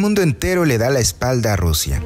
El mundo entero le da la espalda a Rusia.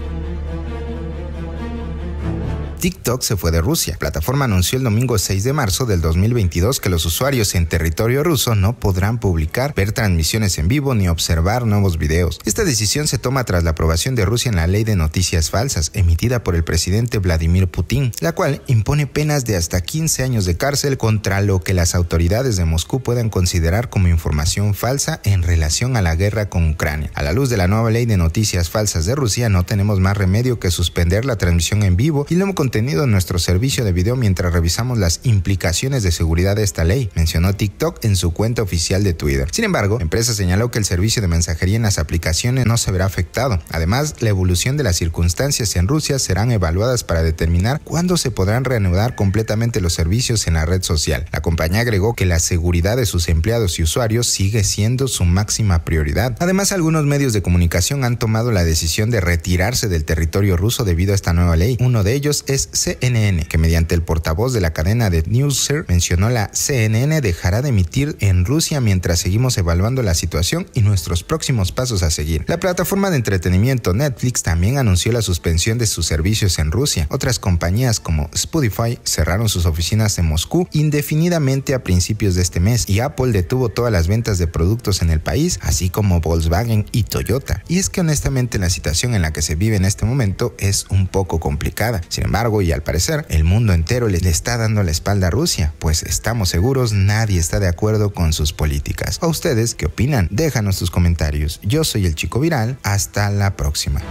TikTok se fue de Rusia. La plataforma anunció el domingo 6 de marzo del 2022 que los usuarios en territorio ruso no podrán publicar, ver transmisiones en vivo ni observar nuevos videos. Esta decisión se toma tras la aprobación de Rusia en la ley de noticias falsas emitida por el presidente Vladimir Putin, la cual impone penas de hasta 15 años de cárcel contra lo que las autoridades de Moscú puedan considerar como información falsa en relación a la guerra con Ucrania. A la luz de la nueva ley de noticias falsas de Rusia, no tenemos más remedio que suspender la transmisión en vivo y lo en nuestro servicio de video mientras revisamos las implicaciones de seguridad de esta ley, mencionó TikTok en su cuenta oficial de Twitter. Sin embargo, la empresa señaló que el servicio de mensajería en las aplicaciones no se verá afectado. Además, la evolución de las circunstancias en Rusia serán evaluadas para determinar cuándo se podrán reanudar completamente los servicios en la red social. La compañía agregó que la seguridad de sus empleados y usuarios sigue siendo su máxima prioridad. Además, algunos medios de comunicación han tomado la decisión de retirarse del territorio ruso debido a esta nueva ley. Uno de ellos es CNN, que mediante el portavoz de la cadena de Newser mencionó la CNN dejará de emitir en Rusia mientras seguimos evaluando la situación y nuestros próximos pasos a seguir. La plataforma de entretenimiento Netflix también anunció la suspensión de sus servicios en Rusia. Otras compañías como Spotify cerraron sus oficinas en Moscú indefinidamente a principios de este mes y Apple detuvo todas las ventas de productos en el país, así como Volkswagen y Toyota. Y es que honestamente la situación en la que se vive en este momento es un poco complicada. Sin embargo, y al parecer el mundo entero le está dando la espalda a Rusia, pues estamos seguros nadie está de acuerdo con sus políticas. ¿A ustedes qué opinan? Déjanos sus comentarios. Yo soy el Chico Viral, hasta la próxima.